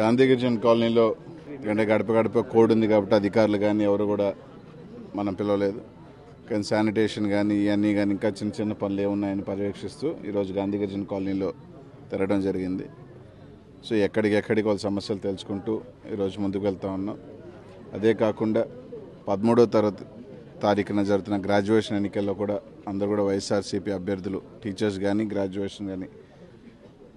గాంధీగిరిజన్ కాలనీలో ఎందుకంటే గడప గడప కోడ్ ఉంది కాబట్టి అధికారులు కానీ ఎవరు కూడా మనం పిలవలేదు కానీ శానిటేషన్ కానీ ఇవన్నీ కానీ ఇంకా చిన్న చిన్న పనులు ఏమున్నాయని పర్యవేక్షిస్తూ ఈరోజు గాంధీగిరిజన్ కాలనీలో తిరగడం జరిగింది సో ఎక్కడికి ఎక్కడికి వాళ్ళ సమస్యలు తెలుసుకుంటూ ఈరోజు ముందుకు వెళ్తూ ఉన్నాం అదే కాకుండా పదమూడో తరగతి తారీఖున జరుగుతున్న గ్రాడ్యుయేషన్ ఎన్నికల్లో కూడా అందరూ కూడా వైఎస్ఆర్సీపీ అభ్యర్థులు టీచర్స్ కానీ గ్రాడ్యుయేషన్ కానీ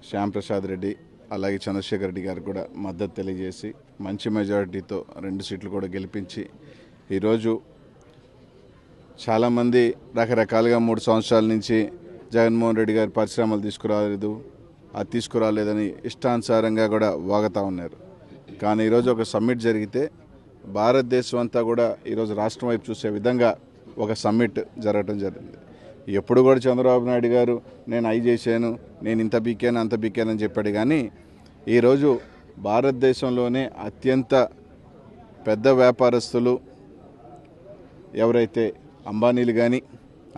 శ్యాంప్రసాద్ రెడ్డి అలాగే చంద్రశేఖర్ రెడ్డి గారు కూడా మద్దతు తెలియజేసి మంచి మెజారిటీతో రెండు సీట్లు కూడా గెలిపించి ఈరోజు చాలామంది రకరకాలుగా మూడు సంవత్సరాల నుంచి జగన్మోహన్ రెడ్డి గారి పరిశ్రమలు తీసుకురాలేదు అది తీసుకురాలేదని ఇష్టానుసారంగా కూడా వాగుతూ ఉన్నారు కానీ ఈరోజు ఒక సమ్మిట్ జరిగితే భారతదేశం అంతా కూడా ఈరోజు రాష్ట్రం వైపు చూసే విధంగా ఒక సమ్మిట్ జరగటం జరిగింది ఎప్పుడు కూడా చంద్రబాబు నాయుడు గారు నేను అయి చేశాను నేను ఇంత బిక్కాను అంత బిక్కానని చెప్పాడు కానీ ఈరోజు భారతదేశంలోనే అత్యంత పెద్ద వ్యాపారస్తులు ఎవరైతే అంబానీలు కానీ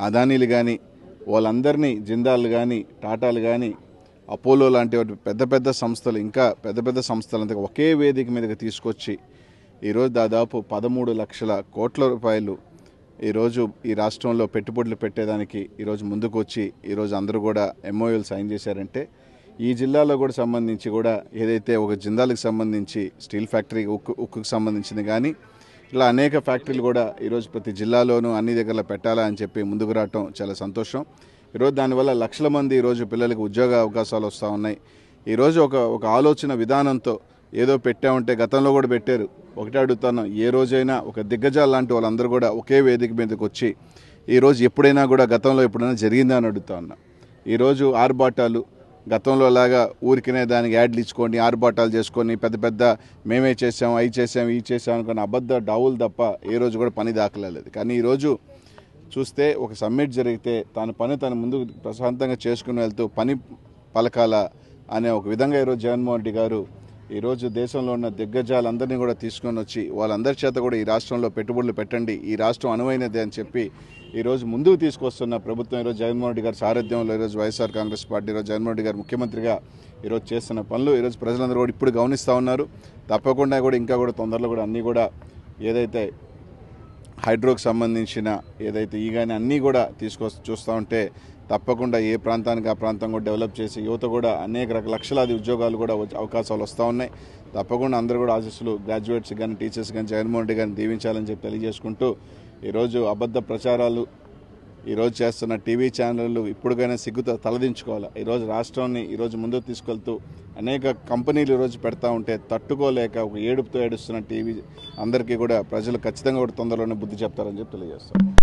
అదానీలు కానీ వాళ్ళందరినీ జిందాలు కానీ టాటాలు కానీ అపోలో లాంటి పెద్ద పెద్ద సంస్థలు ఇంకా పెద్ద పెద్ద సంస్థలంతా ఒకే వేదిక మీదకి తీసుకొచ్చి ఈరోజు దాదాపు పదమూడు లక్షల కోట్ల రూపాయలు ఈరోజు ఈ రాష్ట్రంలో పెట్టుబడులు పెట్టేదానికి ఈరోజు ముందుకు వచ్చి ఈరోజు అందరూ కూడా ఎంఓయూలు సైన్ చేశారంటే ఈ జిల్లాలో కూడా సంబంధించి కూడా ఏదైతే ఒక జిందాలకు సంబంధించి స్టీల్ ఫ్యాక్టరీ ఉక్కు ఉక్కుకు సంబంధించింది కానీ ఇలా అనేక ఫ్యాక్టరీలు కూడా ఈరోజు ప్రతి జిల్లాలోనూ అన్ని దగ్గరలో పెట్టాలా అని చెప్పి ముందుకు రావటం చాలా సంతోషం ఈరోజు దానివల్ల లక్షల మంది ఈరోజు పిల్లలకు ఉద్యోగ అవకాశాలు వస్తూ ఉన్నాయి ఈరోజు ఒక ఒక ఆలోచన విధానంతో ఏదో పెట్టామంటే గతంలో కూడా పెట్టారు ఒకటే అడుగుతాను ఏ రోజైనా ఒక దిగ్గజాలు లాంటి వాళ్ళందరూ కూడా ఒకే వేదిక మీదకి వచ్చి ఈరోజు ఎప్పుడైనా కూడా గతంలో ఎప్పుడైనా జరిగిందా అని అడుగుతా ఉన్నా ఈరోజు ఆర్భాటాలు గతంలో లాగా ఊరికినే దానికి యాడ్లు ఇచ్చుకొని ఆర్భాటాలు చేసుకొని పెద్ద పెద్ద మేమే చేసాం అవి చేసాం ఇవి చేసాం అనుకున్న అబద్ధ డావులు తప్ప ఏ రోజు కూడా పని దాఖలేదు కానీ ఈరోజు చూస్తే ఒక సమ్మిట్ జరిగితే తన పని తను ముందు ప్రశాంతంగా చేసుకుని వెళ్తూ పని పలకాల అనే ఒక విధంగా ఈరోజు జగన్మోహన్ రెడ్డి గారు ఈరోజు దేశంలో ఉన్న దిగ్గజాలందరినీ కూడా తీసుకొని వచ్చి వాళ్ళందరి చేత కూడా ఈ రాష్ట్రంలో పెట్టుబడులు పెట్టండి ఈ రాష్ట్రం అనువైనది అని చెప్పి ఈరోజు ముందుకు తీసుకొస్తున్న ప్రభుత్వం ఈరోజు జగన్మోహన్ రెడ్డి గారి సారథ్యంలో ఈరోజు వైఎస్ఆర్ కాంగ్రెస్ పార్టీ ఈరోజు జగన్మోహన్ రెడ్డి గారు ముఖ్యమంత్రిగా ఈరోజు చేస్తున్న పనులు ఈరోజు ప్రజలందరూ కూడా ఇప్పుడు గమనిస్తూ ఉన్నారు తప్పకుండా కూడా ఇంకా కూడా తొందరలో కూడా అన్నీ కూడా ఏదైతే హైడ్రోకి సంబంధించిన ఏదైతే ఈ కానీ అన్నీ కూడా తీసుకొ చూస్తూ ఉంటే తప్పకుండా ఏ ప్రాంతానికి ఆ ప్రాంతం కూడా డెవలప్ చేసి యువత కూడా అనేక రకాల లక్షలాది ఉద్యోగాలు కూడా అవకాశాలు వస్తూ ఉన్నాయి తప్పకుండా అందరూ కూడా ఆశీస్సులు గ్రాడ్యుయేట్స్ కానీ టీచర్స్ కానీ జగన్మోహన్ రెడ్డి కానీ దీవించాలని చెప్పి తెలియజేసుకుంటూ ఈరోజు అబద్ధ ప్రచారాలు ఈరోజు చేస్తున్న టీవీ ఛానళ్ళు ఇప్పుడుకైనా సిగ్గుతో తలదించుకోవాలి ఈరోజు రాష్ట్రాన్ని ఈరోజు ముందుకు తీసుకెళ్తూ అనేక కంపెనీలు ఈరోజు పెడతా ఉంటే తట్టుకోలేక ఒక ఏడుపుతో ఏడుస్తున్న టీవీ అందరికీ కూడా ప్రజలు ఖచ్చితంగా కూడా తొందరలోనే బుద్ధి చెప్తారని చెప్పి తెలియజేస్తారు